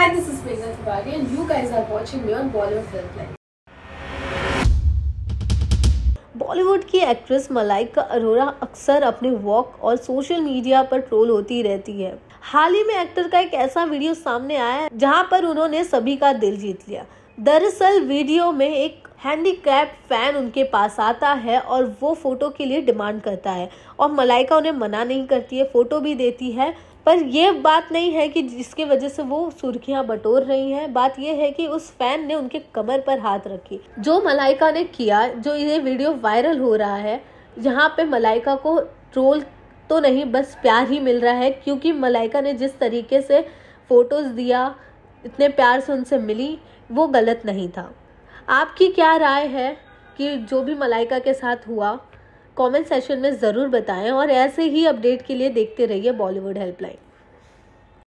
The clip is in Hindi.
Hi, this is Meghna Tiwari and you guys are watching me on Bollywood Life. Bollywood की एक्ट्रेस मलाइका अरोरा अक्सर अपने वॉक और सोशल मीडिया पर ट्रोल होती रहती है हाल ही में एक्टर का एक ऐसा वीडियो सामने आया जहां पर उन्होंने सभी का दिल जीत लिया दरअसल वीडियो में एक हैंडीकैप फ़ैन उनके पास आता है और वो फ़ोटो के लिए डिमांड करता है और मलाइका उन्हें मना नहीं करती है फ़ोटो भी देती है पर यह बात नहीं है कि जिसके वजह से वो सुर्खियां बटोर रही हैं बात यह है कि उस फैन ने उनके कमर पर हाथ रखी जो मलाइका ने किया जो ये वीडियो वायरल हो रहा है जहाँ पे मलाइका को ट्रोल तो नहीं बस प्यार ही मिल रहा है क्योंकि मलाइका ने जिस तरीके से फ़ोटोज़ दिया इतने प्यार से उनसे मिली वो गलत नहीं था आपकी क्या राय है कि जो भी मलाइका के साथ हुआ कमेंट सेशन में ज़रूर बताएं और ऐसे ही अपडेट के लिए देखते रहिए बॉलीवुड हेल्पलाइन